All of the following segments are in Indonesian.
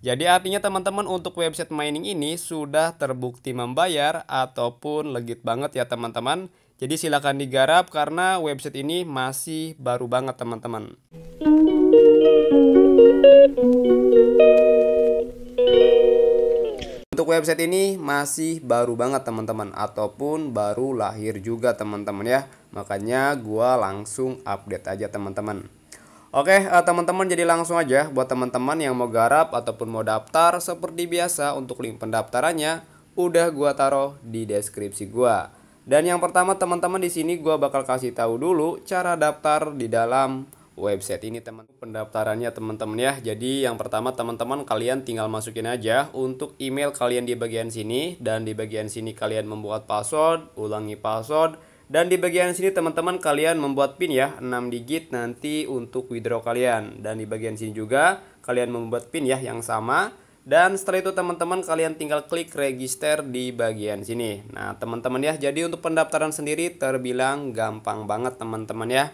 Jadi artinya teman-teman untuk website mining ini sudah terbukti membayar ataupun legit banget ya teman-teman. Jadi silakan digarap karena website ini masih baru banget teman-teman. Untuk website ini masih baru banget teman-teman ataupun baru lahir juga teman-teman ya. Makanya gua langsung update aja teman-teman. Oke, uh, teman-teman jadi langsung aja buat teman-teman yang mau garap ataupun mau daftar seperti biasa untuk link pendaftarannya udah gua taruh di deskripsi gua. Dan yang pertama teman-teman di sini gua bakal kasih tahu dulu cara daftar di dalam website ini teman pendaftarannya teman-teman ya. Jadi yang pertama teman-teman kalian tinggal masukin aja untuk email kalian di bagian sini dan di bagian sini kalian membuat password, ulangi password dan di bagian sini teman-teman kalian membuat pin ya 6 digit nanti untuk withdraw kalian Dan di bagian sini juga kalian membuat pin ya yang sama Dan setelah itu teman-teman kalian tinggal klik register di bagian sini Nah teman-teman ya jadi untuk pendaftaran sendiri terbilang gampang banget teman-teman ya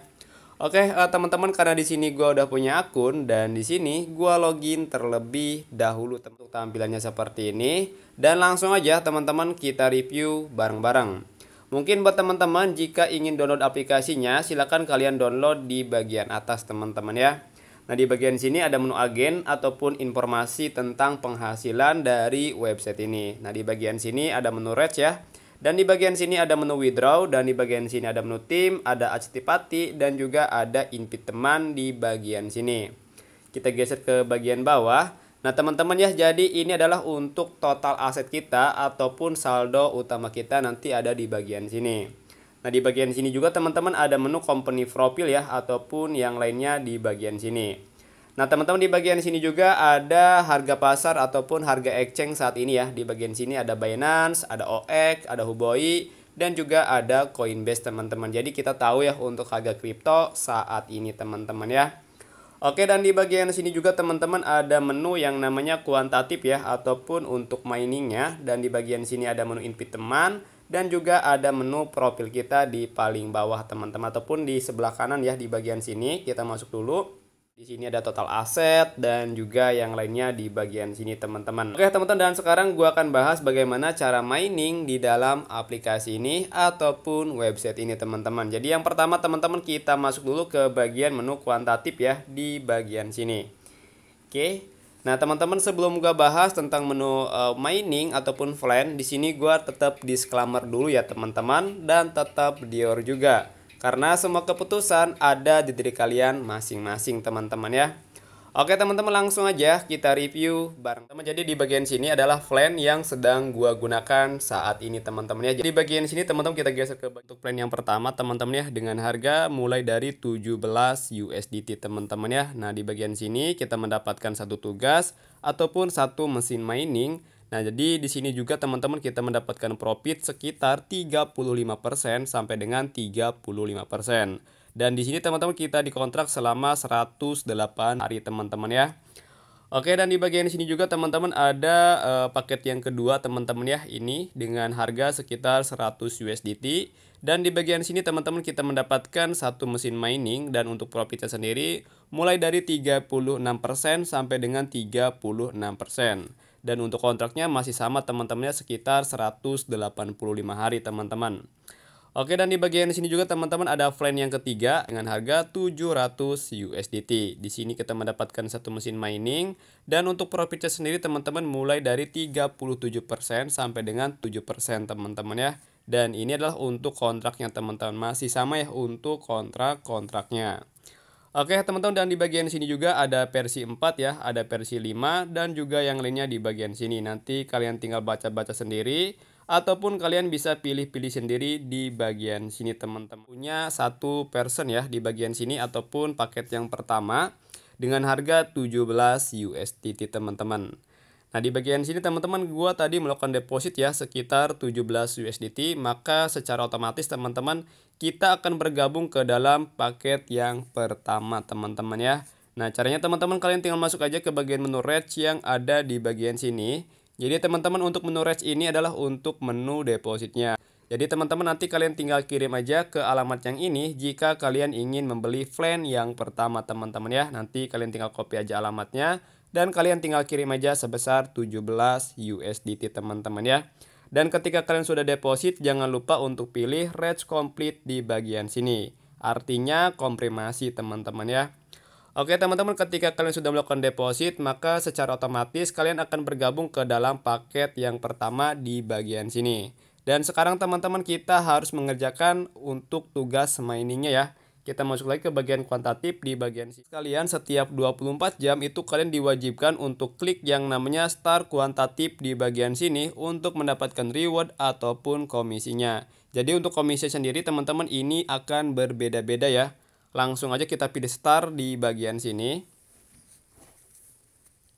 Oke eh, teman-teman karena di sini gue udah punya akun dan di sini gue login terlebih dahulu untuk tampilannya seperti ini dan langsung aja teman-teman kita review bareng-bareng. Mungkin buat teman-teman jika ingin download aplikasinya silahkan kalian download di bagian atas teman-teman ya. Nah di bagian sini ada menu agen ataupun informasi tentang penghasilan dari website ini. Nah di bagian sini ada menu rates ya. Dan di bagian sini ada menu withdraw dan di bagian sini ada menu tim, ada acetipati dan juga ada invite teman di bagian sini. Kita geser ke bagian bawah. Nah teman-teman ya jadi ini adalah untuk total aset kita ataupun saldo utama kita nanti ada di bagian sini. Nah di bagian sini juga teman-teman ada menu company profile ya ataupun yang lainnya di bagian sini. Nah teman-teman di bagian sini juga ada harga pasar ataupun harga exchange saat ini ya. Di bagian sini ada Binance, ada ox ada Huboi, dan juga ada Coinbase teman-teman. Jadi kita tahu ya untuk harga kripto saat ini teman-teman ya. Oke dan di bagian sini juga teman-teman ada menu yang namanya kuantatif ya ataupun untuk miningnya dan di bagian sini ada menu input teman dan juga ada menu profil kita di paling bawah teman-teman ataupun di sebelah kanan ya di bagian sini kita masuk dulu. Di sini ada total aset dan juga yang lainnya di bagian sini teman-teman. Oke teman-teman dan sekarang gua akan bahas bagaimana cara mining di dalam aplikasi ini ataupun website ini teman-teman. Jadi yang pertama teman-teman kita masuk dulu ke bagian menu kuantatif ya di bagian sini. Oke. Nah teman-teman sebelum gua bahas tentang menu uh, mining ataupun plan, di sini gua tetap disclaimer dulu ya teman-teman dan tetap dior juga. Karena semua keputusan ada di diri kalian masing-masing teman-teman ya. Oke teman-teman langsung aja kita review bareng teman. Jadi di bagian sini adalah plan yang sedang gua gunakan saat ini teman-teman ya. Jadi di bagian sini teman-teman kita geser ke bentuk plan yang pertama teman-teman ya dengan harga mulai dari 17 USDT teman-teman ya. Nah di bagian sini kita mendapatkan satu tugas ataupun satu mesin mining Nah, jadi di sini juga teman-teman kita mendapatkan profit sekitar 35% sampai dengan 35%. Dan di sini teman-teman kita dikontrak selama 108 hari teman-teman ya. Oke, dan di bagian sini juga teman-teman ada uh, paket yang kedua teman-teman ya. Ini dengan harga sekitar 100 USDT. Dan di bagian sini teman-teman kita mendapatkan satu mesin mining dan untuk profitnya sendiri mulai dari 36% sampai dengan 36% dan untuk kontraknya masih sama teman-temannya sekitar 185 hari teman-teman. Oke dan di bagian sini juga teman-teman ada flan yang ketiga dengan harga 700 USDT. Di sini kita mendapatkan satu mesin mining dan untuk profitnya sendiri teman-teman mulai dari 37% sampai dengan 7% teman-teman ya. Dan ini adalah untuk kontraknya teman-teman masih sama ya untuk kontrak-kontraknya. Oke teman-teman dan di bagian sini juga ada versi 4 ya, ada versi 5 dan juga yang lainnya di bagian sini. Nanti kalian tinggal baca-baca sendiri ataupun kalian bisa pilih-pilih sendiri di bagian sini teman-teman. Punya satu person ya di bagian sini ataupun paket yang pertama dengan harga 17 USDT teman-teman. Nah, di bagian sini teman-teman gua tadi melakukan deposit ya sekitar 17 USDT, maka secara otomatis teman-teman kita akan bergabung ke dalam paket yang pertama teman-teman ya. Nah, caranya teman-teman kalian tinggal masuk aja ke bagian menu Reach yang ada di bagian sini. Jadi teman-teman untuk menu Reach ini adalah untuk menu depositnya. Jadi teman-teman nanti kalian tinggal kirim aja ke alamat yang ini jika kalian ingin membeli plan yang pertama teman-teman ya. Nanti kalian tinggal copy aja alamatnya dan kalian tinggal kirim aja sebesar 17 USDT teman-teman ya. Dan ketika kalian sudah deposit, jangan lupa untuk pilih red Complete di bagian sini. Artinya komprimasi teman-teman ya. Oke teman-teman ketika kalian sudah melakukan deposit maka secara otomatis kalian akan bergabung ke dalam paket yang pertama di bagian sini. Dan sekarang teman-teman kita harus mengerjakan untuk tugas miningnya ya. Kita masuk lagi ke bagian kuantitatif di bagian sini. Kalian setiap 24 jam itu kalian diwajibkan untuk klik yang namanya start kuantitatif di bagian sini untuk mendapatkan reward ataupun komisinya. Jadi untuk komisi sendiri teman-teman ini akan berbeda-beda ya. Langsung aja kita pilih start di bagian sini.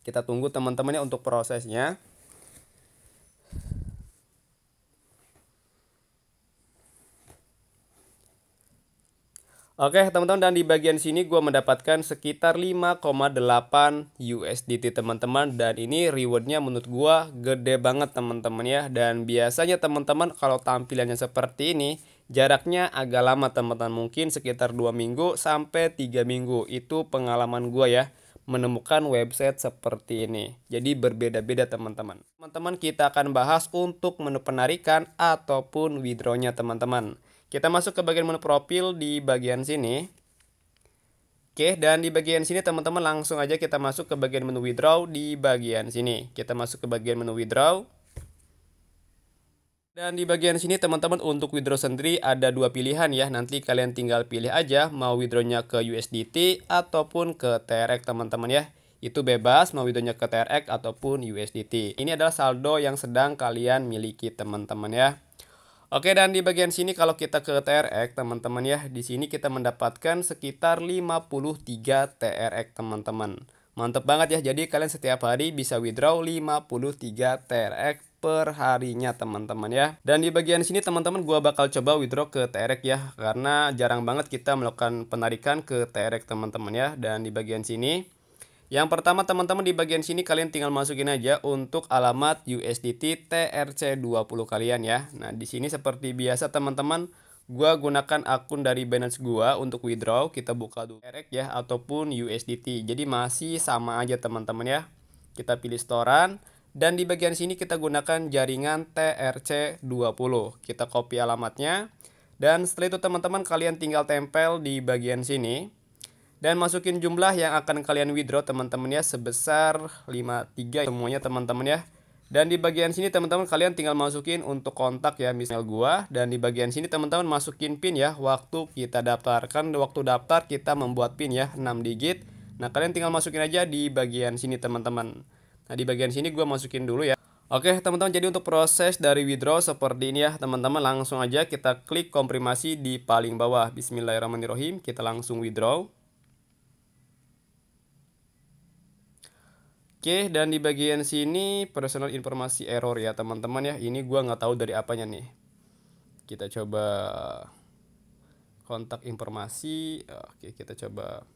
Kita tunggu teman-temannya untuk prosesnya. Oke teman-teman dan di bagian sini gue mendapatkan sekitar 5,8 USDT teman-teman dan ini rewardnya menurut gue gede banget teman-teman ya dan biasanya teman-teman kalau tampilannya seperti ini jaraknya agak lama teman-teman mungkin sekitar 2 minggu sampai 3 minggu itu pengalaman gue ya menemukan website seperti ini. Jadi berbeda-beda teman-teman. Teman-teman kita akan bahas untuk menu penarikan ataupun withdrawnya teman-teman. Kita masuk ke bagian menu profil di bagian sini. Oke, dan di bagian sini teman-teman langsung aja kita masuk ke bagian menu withdraw di bagian sini. Kita masuk ke bagian menu withdraw. Dan di bagian sini teman-teman untuk withdraw sendiri ada dua pilihan ya. Nanti kalian tinggal pilih aja mau withdrawnya ke USDT ataupun ke TRX teman-teman ya. Itu bebas mau withdrawnya ke TRX ataupun USDT. Ini adalah saldo yang sedang kalian miliki teman-teman ya. Oke dan di bagian sini kalau kita ke TRX teman-teman ya di sini kita mendapatkan sekitar 53 TRX teman-teman Mantep banget ya jadi kalian setiap hari bisa withdraw 53 TRX per harinya teman-teman ya dan di bagian sini teman-teman gua bakal coba withdraw ke TRX ya karena jarang banget kita melakukan penarikan ke TRX teman-teman ya dan di bagian sini yang pertama teman-teman di bagian sini kalian tinggal masukin aja untuk alamat USDT TRC20 kalian ya. Nah, di sini seperti biasa teman-teman gua gunakan akun dari Binance gua untuk withdraw, kita buka dulu ya ataupun USDT. Jadi masih sama aja teman-teman ya. Kita pilih setoran dan di bagian sini kita gunakan jaringan TRC20. Kita copy alamatnya dan setelah itu teman-teman kalian tinggal tempel di bagian sini dan masukin jumlah yang akan kalian withdraw teman-teman ya sebesar 53 semuanya teman-teman ya dan di bagian sini teman-teman kalian tinggal masukin untuk kontak ya misal gua dan di bagian sini teman-teman masukin pin ya waktu kita daftarkan waktu daftar kita membuat pin ya 6 digit nah kalian tinggal masukin aja di bagian sini teman-teman nah di bagian sini gua masukin dulu ya Oke teman-teman jadi untuk proses dari withdraw seperti ini ya teman-teman langsung aja kita klik komprimasi di paling bawah Bismillahirrahmanirrahim kita langsung withdraw Oke, dan di bagian sini personal informasi error ya teman-teman ya. Ini gue nggak tahu dari apanya nih. Kita coba kontak informasi. Oke, kita coba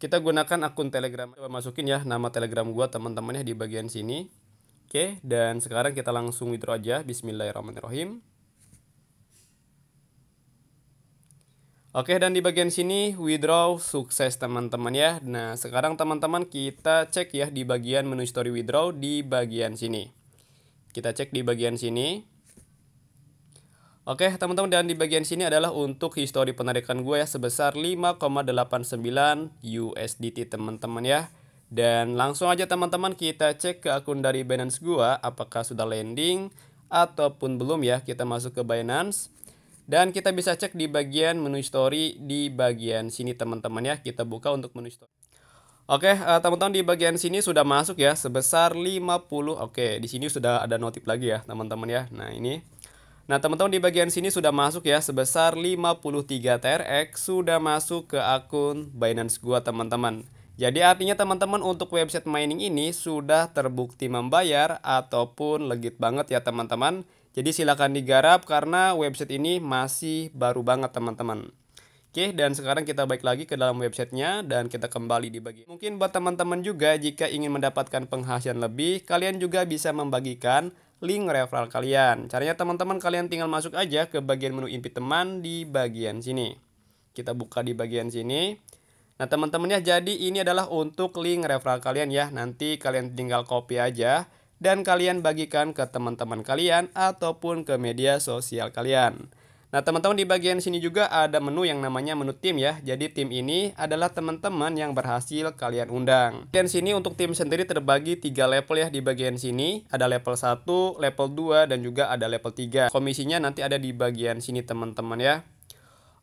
kita gunakan akun Telegram. Coba masukin ya nama Telegram gue teman-teman ya di bagian sini. Oke, dan sekarang kita langsung withdraw aja. Bismillahirrahmanirrahim. Oke, dan di bagian sini withdraw sukses teman-teman ya. Nah, sekarang teman-teman kita cek ya di bagian menu story withdraw di bagian sini. Kita cek di bagian sini. Oke, teman-teman dan di bagian sini adalah untuk histori penarikan gue ya sebesar 5,89 USDT teman-teman ya. Dan langsung aja teman-teman kita cek ke akun dari Binance gue apakah sudah landing ataupun belum ya. Kita masuk ke Binance. Dan kita bisa cek di bagian menu story di bagian sini teman-teman ya. Kita buka untuk menu story. Oke, eh, teman-teman di bagian sini sudah masuk ya sebesar 50. Oke, di sini sudah ada notif lagi ya, teman-teman ya. Nah, ini Nah, teman-teman di bagian sini sudah masuk ya sebesar 53 TRX sudah masuk ke akun Binance gua, teman-teman. Jadi artinya teman-teman untuk website mining ini sudah terbukti membayar ataupun legit banget ya, teman-teman. Jadi silakan digarap karena website ini masih baru banget teman-teman. Oke, dan sekarang kita balik lagi ke dalam websitenya dan kita kembali di bagian. Mungkin buat teman-teman juga jika ingin mendapatkan penghasilan lebih, kalian juga bisa membagikan link referral kalian. Caranya teman-teman kalian tinggal masuk aja ke bagian menu impi teman di bagian sini. Kita buka di bagian sini. Nah teman-teman ya, jadi ini adalah untuk link referral kalian ya. Nanti kalian tinggal copy aja dan kalian bagikan ke teman-teman kalian ataupun ke media sosial kalian. Nah, teman-teman di bagian sini juga ada menu yang namanya menu tim ya. Jadi tim ini adalah teman-teman yang berhasil kalian undang. Dan sini untuk tim sendiri terbagi tiga level ya di bagian sini. Ada level 1, level 2 dan juga ada level 3. Komisinya nanti ada di bagian sini teman-teman ya.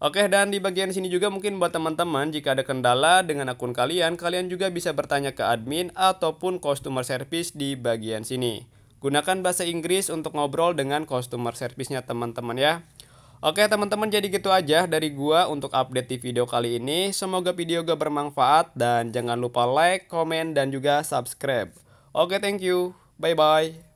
Oke, dan di bagian sini juga mungkin buat teman-teman jika ada kendala dengan akun kalian, kalian juga bisa bertanya ke admin ataupun customer service di bagian sini. Gunakan bahasa Inggris untuk ngobrol dengan customer service-nya teman-teman ya. Oke teman-teman jadi gitu aja dari gua untuk update di video kali ini. Semoga video gua bermanfaat dan jangan lupa like, komen, dan juga subscribe. Oke thank you. Bye-bye.